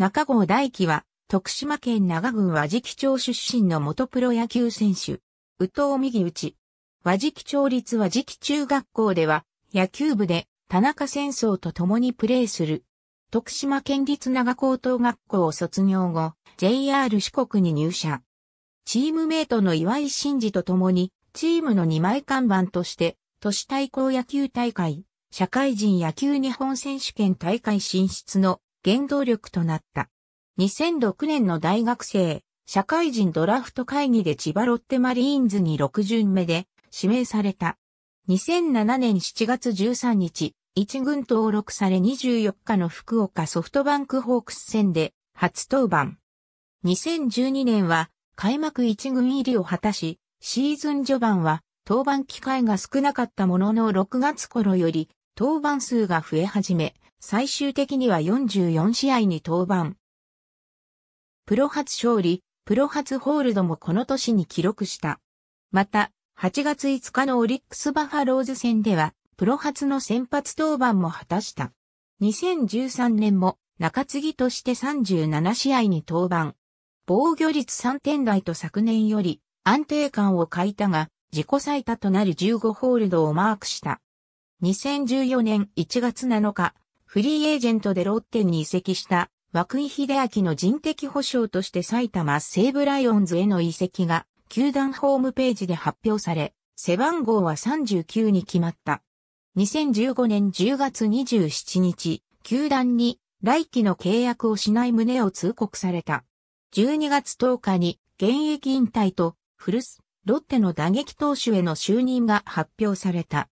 中郷大輝は、徳島県長郡和敷町出身の元プロ野球選手。宇藤右内。和敷町立和敷中学校では、野球部で田中戦争と共にプレーする。徳島県立長高等学校を卒業後、JR 四国に入社。チームメイトの岩井真嗣と共に、チームの2枚看板として、都市対抗野球大会、社会人野球日本選手権大会進出の原動力となった。2006年の大学生、社会人ドラフト会議で千葉ロッテマリーンズに6巡目で指名された。2007年7月13日、1軍登録され24日の福岡ソフトバンクホークス戦で初登板。2012年は開幕1軍入りを果たし、シーズン序盤は登板機会が少なかったものの6月頃より登板数が増え始め、最終的には44試合に登板。プロ初勝利、プロ初ホールドもこの年に記録した。また、8月5日のオリックスバファローズ戦では、プロ初の先発登板も果たした。2013年も中継ぎとして37試合に登板。防御率3点台と昨年より安定感を欠いたが、自己最多となる15ホールドをマークした。2014年1月7日、フリーエージェントでロッテに移籍した枠井秀明の人的保障として埼玉西武ライオンズへの移籍が球団ホームページで発表され、背番号は39に決まった。2015年10月27日、球団に来期の契約をしない旨を通告された。12月10日に現役引退と古巣、ロッテの打撃投手への就任が発表された。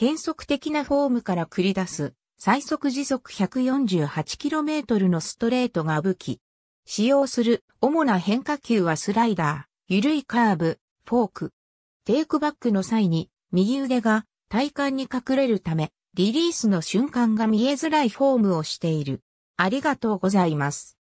変則的なフォームから繰り出す最速時速 148km のストレートが武器。使用する主な変化球はスライダー、緩いカーブ、フォーク。テイクバックの際に右腕が体幹に隠れるためリリースの瞬間が見えづらいフォームをしている。ありがとうございます。